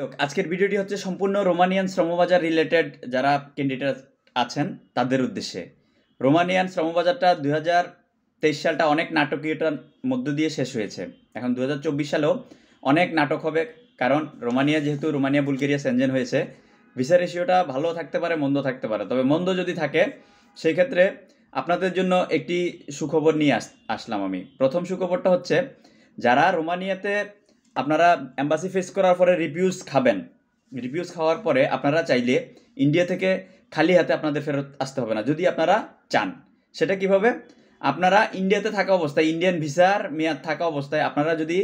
লোক আজকের ভিডিওটি হচ্ছে সম্পূর্ণ রোমানিয়ান শ্রমবাজার রিলেটেড যারা ক্যান্ডিডেট আছেন তাদের উদ্দেশ্যে রোমানিয়ান শ্রমবাজারটা দু হাজার তেইশ সালটা অনেক নাটকীয়টার মধ্য দিয়ে শেষ হয়েছে এখন দু হাজার চব্বিশ সালেও অনেক নাটক হবে কারণ রোমানিয়া যেহেতু রোমানিয়া বুলগেরিয়া সেনজেন হয়েছে ভিসা রেশিওটা ভালো থাকতে পারে মন্দ থাকতে পারে তবে মন্দ যদি থাকে সেই ক্ষেত্রে আপনাদের জন্য একটি সুখবর নিয়ে আস আসলাম আমি প্রথম সুখবরটা হচ্ছে যারা রোমানিয়াতে আপনারা অ্যাম্বাসি ফেস করার পরে রিভিউজ খাবেন রিভিউজ খাওয়ার পরে আপনারা চাইলে ইন্ডিয়া থেকে খালি হাতে আপনাদের ফেরত আসতে হবে না যদি আপনারা চান সেটা কিভাবে আপনারা ইন্ডিয়াতে থাকা অবস্থায় ইন্ডিয়ান ভিসার মেয়াদ থাকা অবস্থায় আপনারা যদি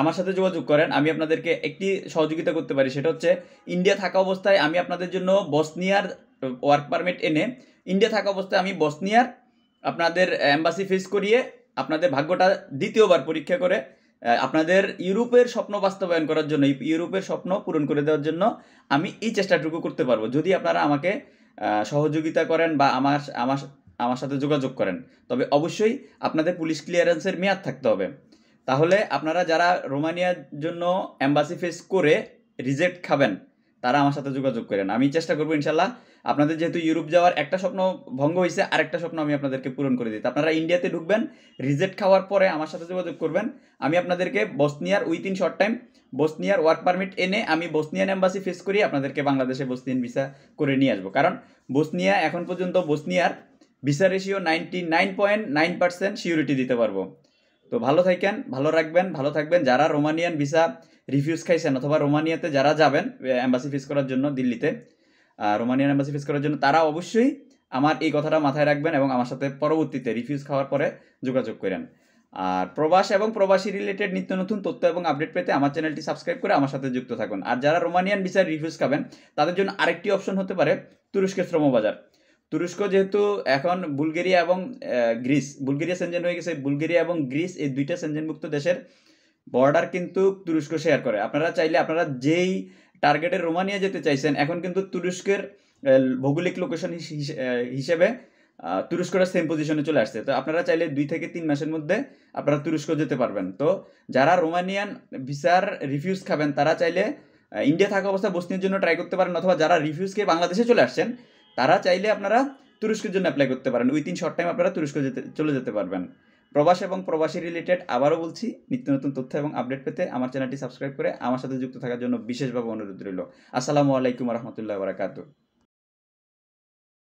আমার সাথে যোগাযোগ করেন আমি আপনাদেরকে একটি সহযোগিতা করতে পারি সেটা হচ্ছে ইন্ডিয়া থাকা অবস্থায় আমি আপনাদের জন্য বসনিয়ার ওয়ার্ক পারমিট এনে ইন্ডিয়া থাকা অবস্থায় আমি বসনিয়ার আপনাদের অ্যাম্বাসি ফেস করিয়ে আপনাদের ভাগ্যটা দ্বিতীয়বার পরীক্ষা করে আপনাদের ইউরোপের স্বপ্ন বাস্তবায়ন করার জন্য ইউরোপের স্বপ্ন পূরণ করে দেওয়ার জন্য আমি এই চেষ্টাটুকু করতে পারবো যদি আপনারা আমাকে সহযোগিতা করেন বা আমার আমার আমার সাথে যোগাযোগ করেন তবে অবশ্যই আপনাদের পুলিশ ক্লিয়ারেন্সের মেয়াদ থাকতে হবে তাহলে আপনারা যারা রোমানিয়ার জন্য অ্যাম্বাসি ফেস করে রিজেক্ট খাবেন তারা আমার সাথে যোগাযোগ করেন আমি চেষ্টা করবো ইনশাল্লাহ আপনাদের যেহেতু ইউরোপ যাওয়ার একটা স্বপ্ন ভঙ্গ হয়েছে আরেকটা স্বপ্ন আমি আপনাদেরকে পূরণ করে দিতে আপনারা ইন্ডিয়াতে ঢুকবেন রিজেক্ট খাওয়ার পরে আমার সাথে যোগাযোগ করবেন আমি আপনাদেরকে বসনিয়ার উইথিন শর্ট টাইম বসনিয়ার ওয়ার্ক পারমিট এনে আমি বসনিয়ান এম্বাসি ফেস করি আপনাদেরকে বাংলাদেশে বসনিয়ান ভিসা করে নিয়ে আসবো কারণ বসনিয়া এখন পর্যন্ত বসনিয়ার visa ratio ninety nine point nine percent surety দিতে পারবো তো ভালো থাকেন ভালো রাখবেন ভালো থাকবেন যারা রোমানিয়ান ভিসা রিফিউজ খাইছেন অথবা রোমানিয়াতে যারা যাবেন অ্যাম্বাসি ফিস করার জন্য দিল্লিতে রোমানিয়ান অ্যাম্বাসি ফিস করার জন্য তারা অবশ্যই আমার এই কথাটা মাথায় রাখবেন এবং আমার সাথে পরবর্তীতে রিফিউজ খাওয়ার পরে যোগাযোগ করেন আর প্রবাস এবং প্রবাসী রিলেটেড নিত্য নতুন তথ্য এবং আপডেট পেতে আমার চ্যানেলটি সাবস্ক্রাইব করে আমার সাথে যুক্ত থাকুন আর যারা রোমানিয়ান ভিসার রিফিউজ খাবেন তাদের জন্য আরেকটি অপশন হতে পারে তুরস্কের শ্রম বাজার তুরস্ক যেহেতু এখন বুলগেরিয়া এবং গ্রিস বুলগেরিয়া সেনজেন হয়ে গেছে বুলগেরিয়া এবং গ্রিস এই দুইটা সেনজেনভুক্ত দেশের বর্ডার কিন্তু তুরস্ক শেয়ার করে আপনারা চাইলে আপনারা যেই টার্গেটে রোমানিয়া যেতে চাইছেন এখন কিন্তু তুরস্কের ভৌগোলিক লোকেশন হিসেবে তুরস্করা সেম পজিশনে চলে আসছে তো আপনারা চাইলে দুই থেকে তিন মাসের মধ্যে আপনারা তুরস্ক যেতে পারবেন তো যারা রোমানিয়ান ভিসার রিফিউজ খাবেন তারা চাইলে ইন্ডিয়া থাকা অবস্থা বস্তির জন্য ট্রাই করতে পারেন অথবা যারা রিফিউজ খেয়ে বাংলাদেশে চলে আসছেন তারা চাইলে আপনারা তুরস্কের জন্য অ্যাপ্লাই করতে পারেন উইথ ইন শর্ট টাইম আপনারা তুরস্ক যেতে চলে যেতে পারবেন প্রবাস এবং প্রবাসী রিলেটেড আবারও বলছি নিত্য নতুন তথ্য এবং আপডেট পেতে আমার চ্যানেলটি সাবস্ক্রাইব করে আমার সাথে যুক্ত থাকার জন্য বিশেষভাবে অনুরোধ রইল আসসালামু আলাইকুম রহমতুল্লাহ বারাকাতু